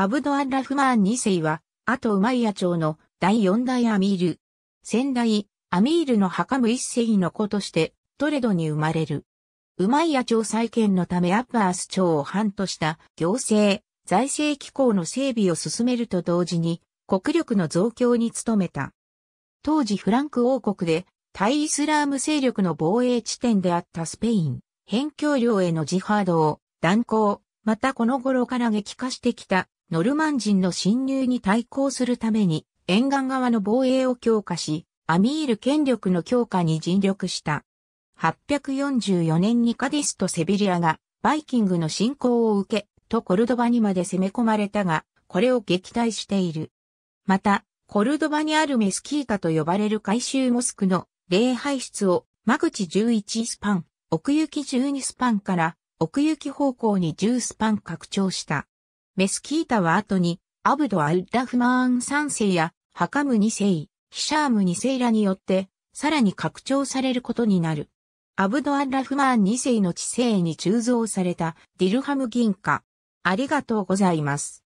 アブドアン・ラフマーン2世は、あとウマイヤ朝の第4代アミール。先代、アミールのハカム1世の子として、トレドに生まれる。ウマイヤ朝再建のためアッバース朝を半とした行政、財政機構の整備を進めると同時に、国力の増強に努めた。当時フランク王国で、対イスラーム勢力の防衛地点であったスペイン、辺境領へのジハードを断行、またこの頃から激化してきたノルマン人の侵入に対抗するために沿岸側の防衛を強化し、アミール権力の強化に尽力した。844年にカディスとセビリアがバイキングの侵攻を受け、とコルドバにまで攻め込まれたが、これを撃退している。また、コルドバにあるメスキータと呼ばれる改修モスクの礼拝室を間口11スパン、奥行き12スパンから奥行き方向に10スパン拡張した。メスキータは後に、アブド・アルダフマーン3世や、ハカム2世、ヒシャーム2世らによって、さらに拡張されることになる。アブド・アルラフマーン2世の知性に鋳造されたディルハム銀貨。ありがとうございます。